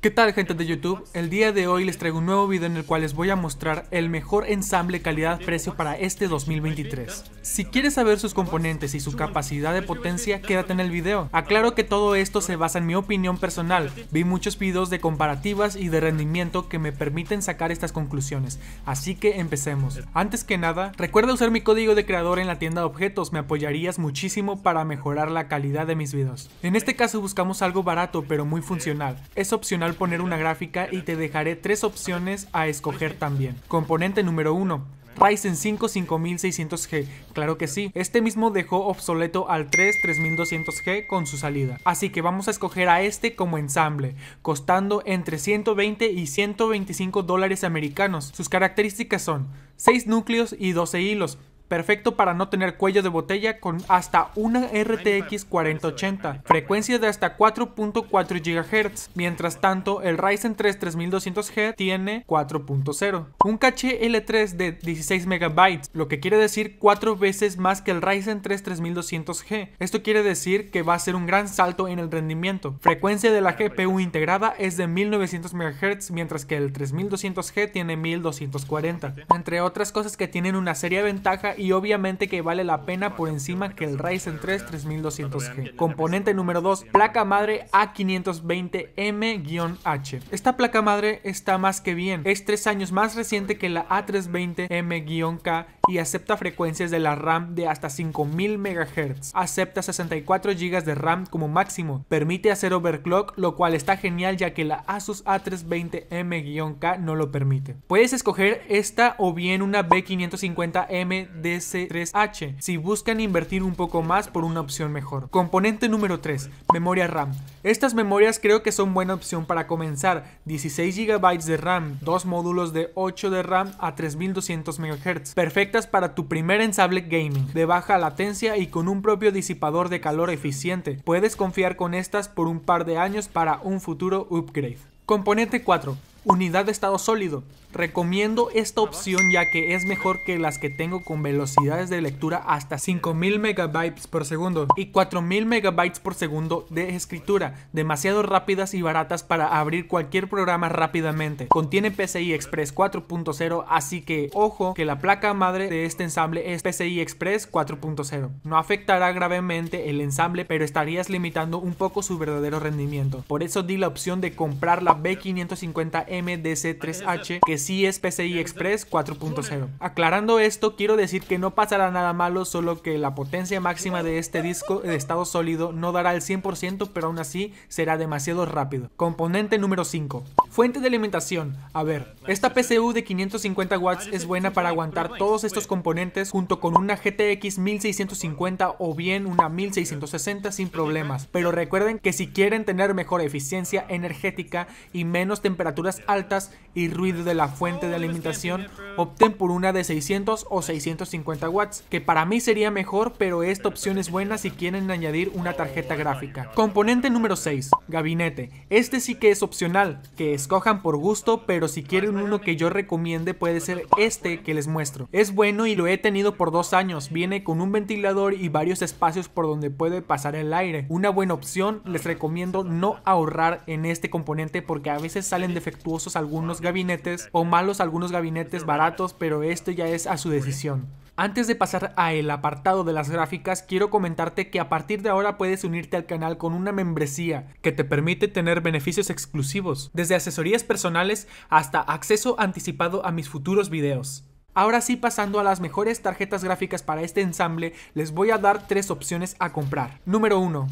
¿Qué tal gente de YouTube? El día de hoy les traigo un nuevo video en el cual les voy a mostrar el mejor ensamble calidad-precio para este 2023. Si quieres saber sus componentes y su capacidad de potencia, quédate en el video. Aclaro que todo esto se basa en mi opinión personal, vi muchos videos de comparativas y de rendimiento que me permiten sacar estas conclusiones, así que empecemos. Antes que nada, recuerda usar mi código de creador en la tienda de objetos, me apoyarías muchísimo para mejorar la calidad de mis videos. En este caso buscamos algo barato pero muy funcional, es opcional poner una gráfica y te dejaré tres opciones a escoger también. Componente número 1. Ryzen 5 5600G. Claro que sí, este mismo dejó obsoleto al 3 3200G con su salida. Así que vamos a escoger a este como ensamble, costando entre 120 y 125 dólares americanos. Sus características son 6 núcleos y 12 hilos, perfecto para no tener cuello de botella con hasta una RTX 4080, frecuencia de hasta 4.4 GHz. Mientras tanto, el Ryzen 3 3200G tiene 4.0. Un caché L3 de 16 MB, lo que quiere decir 4 veces más que el Ryzen 3 3200G. Esto quiere decir que va a ser un gran salto en el rendimiento. Frecuencia de la GPU pues, integrada es de 1900 MHz, mientras que el 3200G tiene 1240. Entre otras cosas que tienen una seria ventaja y obviamente que vale la pena por encima que el Ryzen 3 3200G. Componente número 2, placa madre A520M-H. Esta placa madre está más que bien, es 3 años más reciente que la A320M-K y acepta frecuencias de la RAM de hasta 5000 MHz. Acepta 64 GB de RAM como máximo. Permite hacer overclock, lo cual está genial ya que la Asus A320M-K no lo permite. Puedes escoger esta o bien una B550M DC3H si buscan invertir un poco más por una opción mejor. Componente número 3, memoria RAM. Estas memorias creo que son buena opción para comenzar. 16 GB de RAM, dos módulos de 8 de RAM a 3200 MHz. Perfecta para tu primer ensable gaming, de baja latencia y con un propio disipador de calor eficiente. Puedes confiar con estas por un par de años para un futuro upgrade. Componente 4. Unidad de estado sólido. Recomiendo esta opción ya que es mejor que las que tengo con velocidades de lectura hasta 5000 megabytes por segundo y 4000 megabytes por segundo de escritura, demasiado rápidas y baratas para abrir cualquier programa rápidamente. Contiene PCI Express 4.0, así que ojo que la placa madre de este ensamble es PCI Express 4.0. No afectará gravemente el ensamble, pero estarías limitando un poco su verdadero rendimiento. Por eso di la opción de comprar la b 550 mdc 3 h que sí es PCI Express 4.0. Aclarando esto, quiero decir que no pasará nada malo, solo que la potencia máxima de este disco de estado sólido no dará el 100%, pero aún así será demasiado rápido. Componente número 5. Fuente de alimentación. A ver, esta PCU de 550 watts es buena para aguantar todos estos componentes junto con una GTX 1650 o bien una 1660 sin problemas. Pero recuerden que si quieren tener mejor eficiencia energética y menos temperaturas altas y ruido de la fuente de alimentación, opten por una de 600 o 650 watts, que para mí sería mejor, pero esta opción es buena si quieren añadir una tarjeta gráfica. Componente número 6, gabinete. Este sí que es opcional, que escojan por gusto, pero si quieren uno que yo recomiende puede ser este que les muestro. Es bueno y lo he tenido por dos años, viene con un ventilador y varios espacios por donde puede pasar el aire. Una buena opción, les recomiendo no ahorrar en este componente porque a veces salen defectuosos algunos gabinetes o malos algunos gabinetes baratos, pero esto ya es a su decisión. Antes de pasar a el apartado de las gráficas, quiero comentarte que a partir de ahora puedes unirte al canal con una membresía que te permite tener beneficios exclusivos, desde asesorías personales hasta acceso anticipado a mis futuros videos. Ahora sí, pasando a las mejores tarjetas gráficas para este ensamble, les voy a dar tres opciones a comprar. Número 1.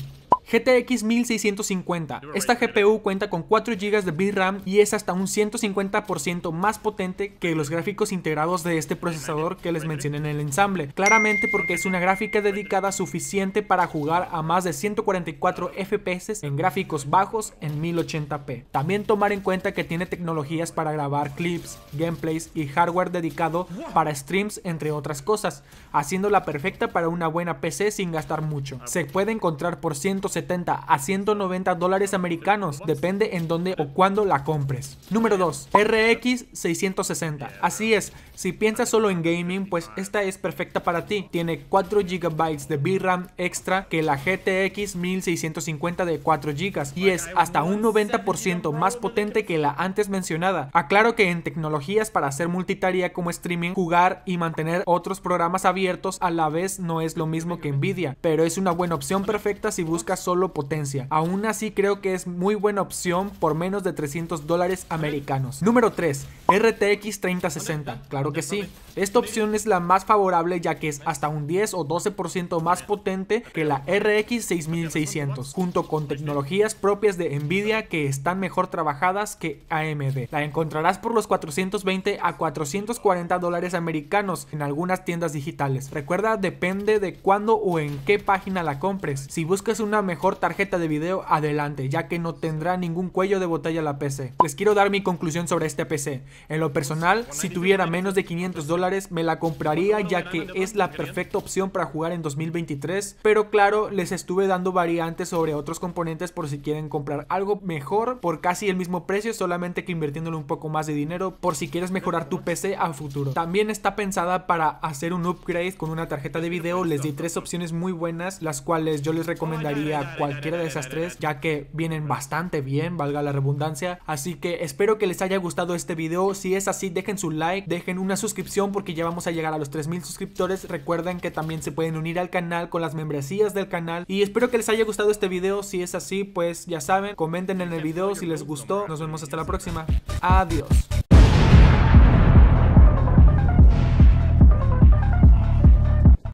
GTX 1650. Esta GPU cuenta con 4 GB de VRAM y es hasta un 150% más potente que los gráficos integrados de este procesador que les mencioné en el ensamble, claramente porque es una gráfica dedicada suficiente para jugar a más de 144 FPS en gráficos bajos en 1080p. También tomar en cuenta que tiene tecnologías para grabar clips, gameplays y hardware dedicado para streams entre otras cosas, haciéndola perfecta para una buena PC sin gastar mucho. Se puede encontrar por 160 a 190 dólares americanos, depende en dónde o cuándo la compres. Número 2, RX 660. Así es, si piensas solo en gaming, pues esta es perfecta para ti. Tiene 4 GB de VRAM extra que la GTX 1650 de 4 GB y es hasta un 90% más potente que la antes mencionada. Aclaro que en tecnologías para hacer multitarea como streaming, jugar y mantener otros programas abiertos a la vez no es lo mismo que Nvidia, pero es una buena opción perfecta si buscas solo potencia. Aún así creo que es muy buena opción por menos de 300 dólares americanos. Número 3. RTX 3060. Claro que sí. Esta opción es la más favorable ya que es hasta un 10 o 12% más potente que la RX 6600, junto con tecnologías propias de Nvidia que están mejor trabajadas que AMD. La encontrarás por los 420 a 440 dólares americanos en algunas tiendas digitales. Recuerda, depende de cuándo o en qué página la compres. Si buscas una mejor mejor tarjeta de video adelante, ya que no tendrá ningún cuello de botella la PC. Les quiero dar mi conclusión sobre este PC. En lo personal, si tuviera menos de 500 dólares, me la compraría ya que es la perfecta opción para jugar en 2023, pero claro, les estuve dando variantes sobre otros componentes por si quieren comprar algo mejor por casi el mismo precio, solamente que invirtiéndole un poco más de dinero por si quieres mejorar tu PC a futuro. También está pensada para hacer un upgrade con una tarjeta de video, les di tres opciones muy buenas, las cuales yo les recomendaría cualquiera de esas tres, ya que vienen bastante bien, valga la redundancia. Así que espero que les haya gustado este video. Si es así, dejen su like, dejen una suscripción porque ya vamos a llegar a los 3000 suscriptores. Recuerden que también se pueden unir al canal con las membresías del canal. Y espero que les haya gustado este video. Si es así, pues ya saben, comenten en el video si les gustó. Nos vemos hasta la próxima. Adiós.